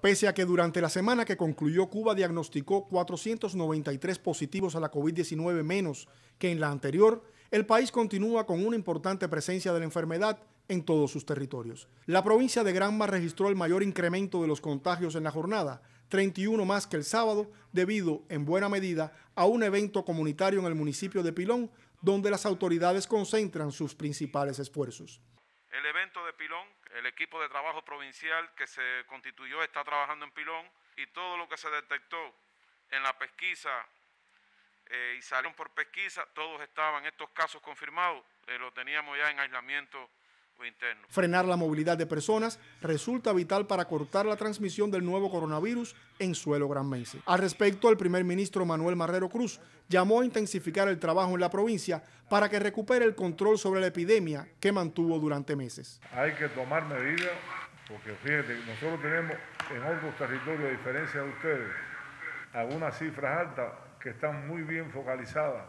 Pese a que durante la semana que concluyó Cuba diagnosticó 493 positivos a la COVID-19 menos que en la anterior, el país continúa con una importante presencia de la enfermedad en todos sus territorios. La provincia de Granma registró el mayor incremento de los contagios en la jornada, 31 más que el sábado, debido en buena medida a un evento comunitario en el municipio de Pilón, donde las autoridades concentran sus principales esfuerzos. El evento de Pilón, el equipo de trabajo provincial que se constituyó está trabajando en Pilón y todo lo que se detectó en la pesquisa eh, y salieron por pesquisa, todos estaban estos casos confirmados, eh, los lo teníamos ya en aislamiento Frenar la movilidad de personas resulta vital para cortar la transmisión del nuevo coronavirus en suelo Gran granmense. Al respecto, el primer ministro Manuel Marrero Cruz llamó a intensificar el trabajo en la provincia para que recupere el control sobre la epidemia que mantuvo durante meses. Hay que tomar medidas porque fíjate, nosotros tenemos en otros territorios, a diferencia de ustedes, algunas cifras altas que están muy bien focalizadas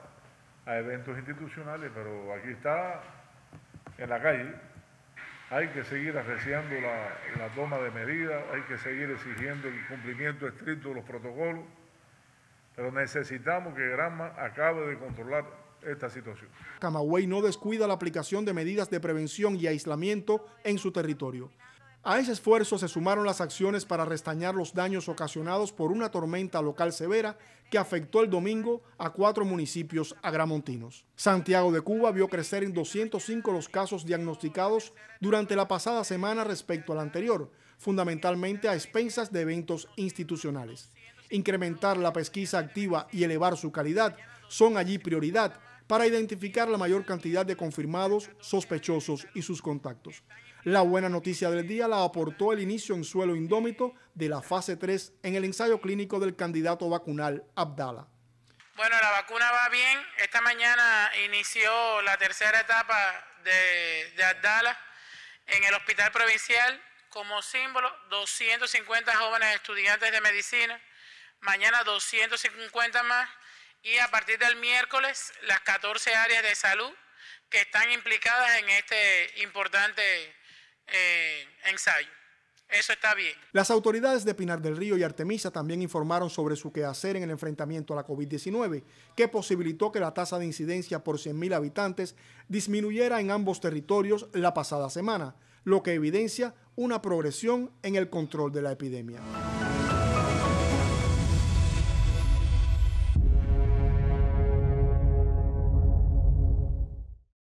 a eventos institucionales, pero aquí está en la calle hay que seguir apreciando la, la toma de medidas, hay que seguir exigiendo el cumplimiento estricto de los protocolos, pero necesitamos que Granma acabe de controlar esta situación. Camagüey no descuida la aplicación de medidas de prevención y aislamiento en su territorio. A ese esfuerzo se sumaron las acciones para restañar los daños ocasionados por una tormenta local severa que afectó el domingo a cuatro municipios agramontinos. Santiago de Cuba vio crecer en 205 los casos diagnosticados durante la pasada semana respecto al anterior, fundamentalmente a expensas de eventos institucionales. Incrementar la pesquisa activa y elevar su calidad son allí prioridad para identificar la mayor cantidad de confirmados, sospechosos y sus contactos. La buena noticia del día la aportó el inicio en suelo indómito de la fase 3 en el ensayo clínico del candidato vacunal Abdala. Bueno, la vacuna va bien. Esta mañana inició la tercera etapa de, Abdala en el Hospital Provincial como símbolo 250 jóvenes estudiantes de medicina, mañana 250 más y a partir del miércoles las 14 áreas de salud que están implicadas en este importante eh, ensayo. Eso está bien. Las autoridades de Pinar del Río y Artemisa también informaron sobre su quehacer en el enfrentamiento a la COVID-19, que posibilitó que la tasa de incidencia por 100.000 habitantes disminuyera en ambos territorios la pasada semana, lo que evidencia una progresión en el control de la epidemia.